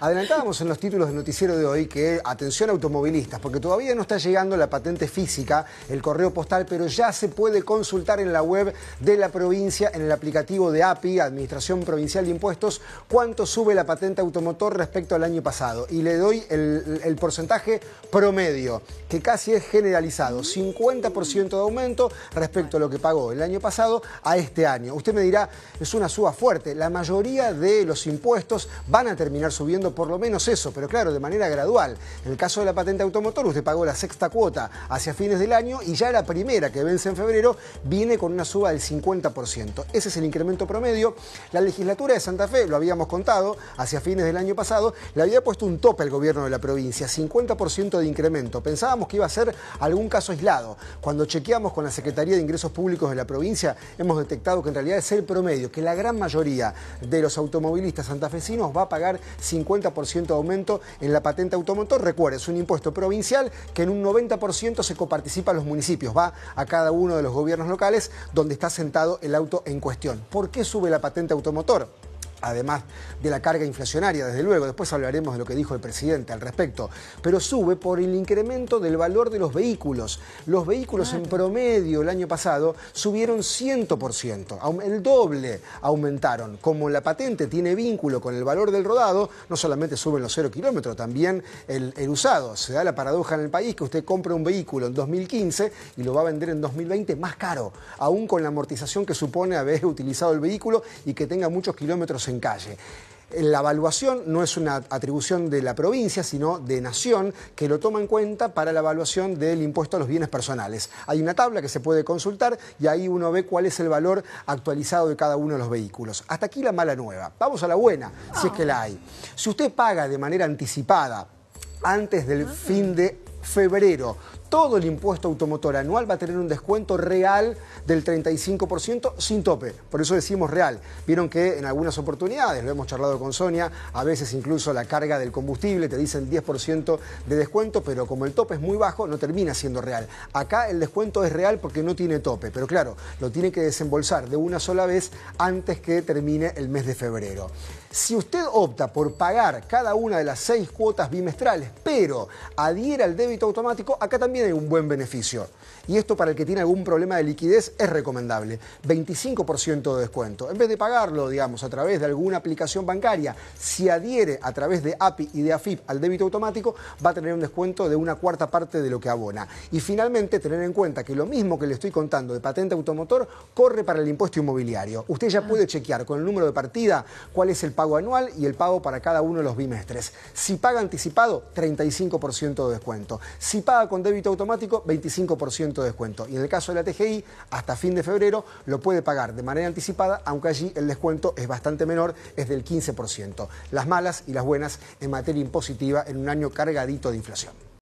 Adelantábamos en los títulos del noticiero de hoy que, atención automovilistas, porque todavía no está llegando la patente física, el correo postal, pero ya se puede consultar en la web de la provincia, en el aplicativo de API, Administración Provincial de Impuestos, cuánto sube la patente automotor respecto al año pasado. Y le doy el, el porcentaje promedio, que casi es generalizado, 50% de aumento respecto a lo que pagó el año pasado a este año. Usted me dirá, es una suba fuerte, la mayoría de los impuestos van a terminar su subiendo por lo menos eso, pero claro, de manera gradual. En el caso de la patente automotor, usted pagó la sexta cuota hacia fines del año y ya la primera que vence en febrero viene con una suba del 50%. Ese es el incremento promedio. La legislatura de Santa Fe, lo habíamos contado, hacia fines del año pasado, le había puesto un tope al gobierno de la provincia, 50% de incremento. Pensábamos que iba a ser algún caso aislado. Cuando chequeamos con la Secretaría de Ingresos Públicos de la provincia, hemos detectado que en realidad es el promedio, que la gran mayoría de los automovilistas santafesinos va a pagar 50% de aumento en la patente automotor. Recuerda, es un impuesto provincial que en un 90% se coparticipa a los municipios, va a cada uno de los gobiernos locales donde está sentado el auto en cuestión. ¿Por qué sube la patente automotor? además de la carga inflacionaria, desde luego, después hablaremos de lo que dijo el presidente al respecto, pero sube por el incremento del valor de los vehículos. Los vehículos en promedio el año pasado subieron 100%, el doble aumentaron. Como la patente tiene vínculo con el valor del rodado, no solamente suben los cero kilómetros, también el, usado. Se da la paradoja en el país que usted compra un vehículo en 2015 y lo va a vender en 2020 más caro, aún con la amortización que supone haber utilizado el vehículo y que tenga muchos kilómetros en en calle. La evaluación no es una atribución de la provincia, sino de Nación, que lo toma en cuenta para la evaluación del impuesto a los bienes personales. Hay una tabla que se puede consultar y ahí uno ve cuál es el valor actualizado de cada uno de los vehículos. Hasta aquí la mala nueva. Vamos a la buena, si es que la hay. Si usted paga de manera anticipada, antes del fin de febrero todo el impuesto automotor anual va a tener un descuento real del 35% sin tope. Por eso decimos real. Vieron que en algunas oportunidades, lo hemos charlado con Sonia, a veces incluso la carga del combustible te dicen 10% de descuento, pero como el tope es muy bajo, no termina siendo real. Acá el descuento es real porque no tiene tope, pero claro, lo tiene que desembolsar de una sola vez antes que termine el mes de febrero. Si usted opta por pagar cada una de las seis cuotas bimestrales, pero adhiera al débito automático, acá también un buen beneficio. Y esto para el que tiene algún problema de liquidez es recomendable. 25% de descuento. En vez de pagarlo, digamos, a través de alguna aplicación bancaria, si adhiere a través de API y de AFIP al débito automático, va a tener un descuento de una cuarta parte de lo que abona. Y finalmente, tener en cuenta que lo mismo que le estoy contando de patente automotor corre para el impuesto inmobiliario. Usted ya puede chequear con el número de partida cuál es el pago anual y el pago para cada uno de los bimestres. Si paga anticipado, 35% de descuento. Si paga con débito automático, 25% de descuento. Y en el caso de la TGI, hasta fin de febrero lo puede pagar de manera anticipada, aunque allí el descuento es bastante menor, es del 15%. Las malas y las buenas en materia impositiva en un año cargadito de inflación.